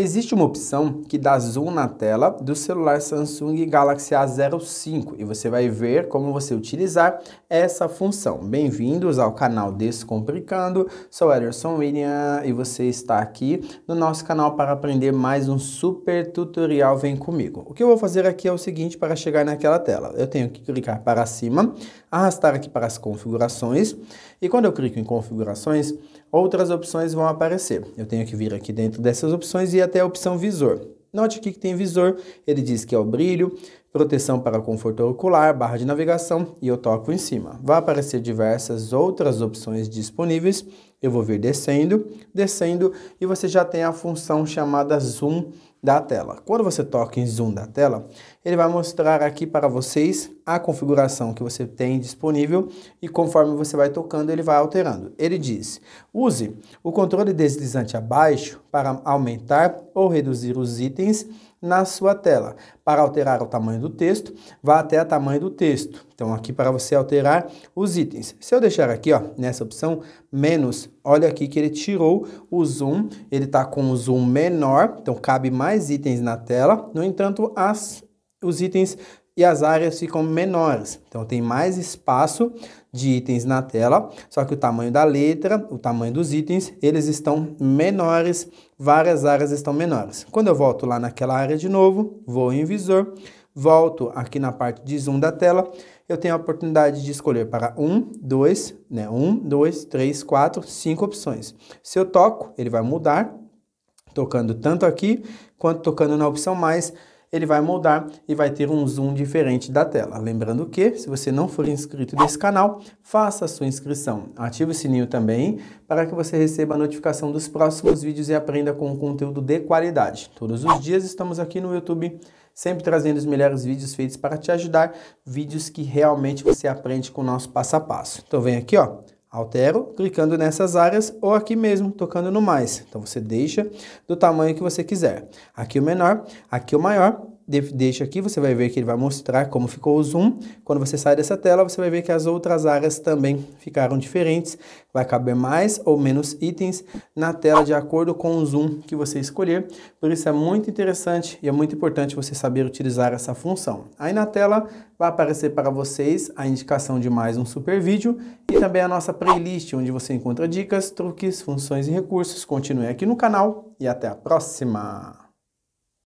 Existe uma opção que dá zoom na tela do celular Samsung Galaxy A05 e você vai ver como você utilizar essa função. Bem-vindos ao canal Descomplicando, sou Ederson William e você está aqui no nosso canal para aprender mais um super tutorial. Vem comigo. O que eu vou fazer aqui é o seguinte para chegar naquela tela. Eu tenho que clicar para cima, arrastar aqui para as configurações e quando eu clico em configurações, outras opções vão aparecer. Eu tenho que vir aqui dentro dessas opções e até a opção visor. Note aqui que tem visor, ele diz que é o brilho, proteção para conforto ocular, barra de navegação e eu toco em cima. Vai aparecer diversas outras opções disponíveis. Eu vou vir descendo, descendo e você já tem a função chamada zoom da tela. Quando você toca em zoom da tela, ele vai mostrar aqui para vocês a configuração que você tem disponível e conforme você vai tocando, ele vai alterando. Ele diz, use o controle deslizante abaixo para aumentar ou reduzir os itens na sua tela. Para alterar o tamanho do texto, vá até o tamanho do texto. Então, aqui para você alterar os itens. Se eu deixar aqui, ó, nessa opção, menos. Olha aqui que ele tirou o zoom, ele está com o zoom menor, então cabe mais itens na tela. No entanto, as, os itens e as áreas ficam menores. Então tem mais espaço de itens na tela, só que o tamanho da letra, o tamanho dos itens, eles estão menores, várias áreas estão menores. Quando eu volto lá naquela área de novo, vou em visor, volto aqui na parte de zoom da tela, eu tenho a oportunidade de escolher para 1, 2, né? 1, 2, 3, 4, 5 opções. Se eu toco, ele vai mudar, tocando tanto aqui quanto tocando na opção mais, ele vai moldar e vai ter um zoom diferente da tela. Lembrando que, se você não for inscrito nesse canal, faça a sua inscrição. Ative o sininho também para que você receba a notificação dos próximos vídeos e aprenda com um conteúdo de qualidade. Todos os dias estamos aqui no YouTube sempre trazendo os melhores vídeos feitos para te ajudar, vídeos que realmente você aprende com o nosso passo a passo. Então vem aqui, ó, Altero, clicando nessas áreas ou aqui mesmo, tocando no mais. Então você deixa do tamanho que você quiser. Aqui o menor, aqui o maior deixa aqui, você vai ver que ele vai mostrar como ficou o zoom. Quando você sai dessa tela, você vai ver que as outras áreas também ficaram diferentes. Vai caber mais ou menos itens na tela de acordo com o zoom que você escolher. Por isso é muito interessante e é muito importante você saber utilizar essa função. Aí na tela vai aparecer para vocês a indicação de mais um super vídeo e também a nossa playlist, onde você encontra dicas, truques, funções e recursos. Continue aqui no canal e até a próxima!